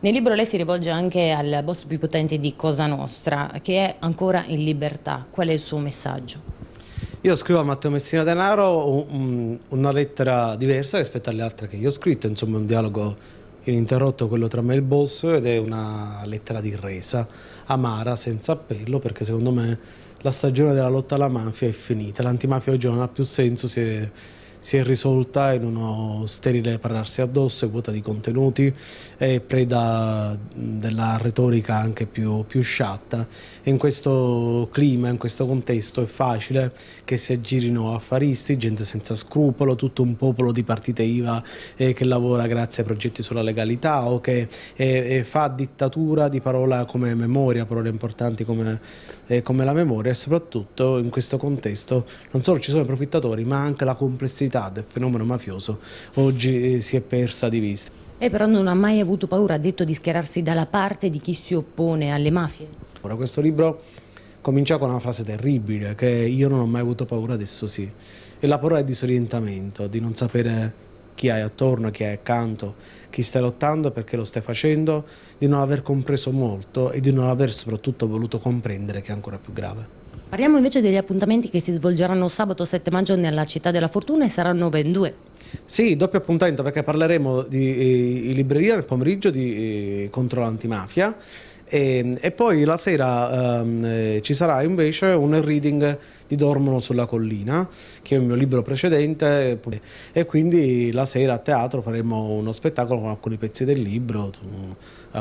Nel libro lei si rivolge anche al boss più potente di Cosa Nostra, che è ancora in libertà. Qual è il suo messaggio? Io scrivo a Matteo Messina Denaro una lettera diversa rispetto alle altre che io ho scritto, insomma un dialogo ininterrotto quello tra me e il boss ed è una lettera di resa, amara, senza appello, perché secondo me la stagione della lotta alla mafia è finita, l'antimafia oggi non ha più senso, si è, si è risolta in uno sterile pararsi addosso, quota di contenuti e preda della retorica anche più, più sciatta. in questo clima, in questo contesto è facile che si aggirino affaristi, gente senza scrupolo, tutto un popolo di partite IVA eh, che lavora grazie a progetti sulla legalità o che eh, eh, fa dittatura di parola come memoria, parole importanti come, eh, come la memoria e soprattutto in questo contesto non solo ci sono i profittatori ma anche la complessità pericolosità del fenomeno mafioso oggi eh, si è persa di vista. E però non ha mai avuto paura, ha detto, di schierarsi dalla parte di chi si oppone alle mafie? Ora questo libro comincia con una frase terribile, che io non ho mai avuto paura, adesso sì. E la paura è disorientamento, di non sapere chi hai attorno, chi hai accanto, chi stai lottando, perché lo stai facendo, di non aver compreso molto e di non aver soprattutto voluto comprendere che è ancora più grave. Parliamo invece degli appuntamenti che si svolgeranno sabato 7 maggio nella Città della Fortuna e saranno ben due. Sì, doppio appuntamento perché parleremo di eh, libreria nel pomeriggio di, eh, contro l'antimafia e, e poi la sera um, ci sarà invece un reading di Dormono sulla collina, che è il mio libro precedente, e quindi la sera a teatro faremo uno spettacolo con alcuni pezzi del libro,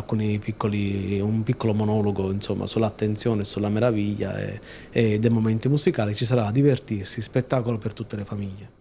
mm, piccoli, un piccolo monologo insomma, sull'attenzione, sulla meraviglia e, e dei momenti musicali. Ci sarà divertirsi, spettacolo per tutte le famiglie.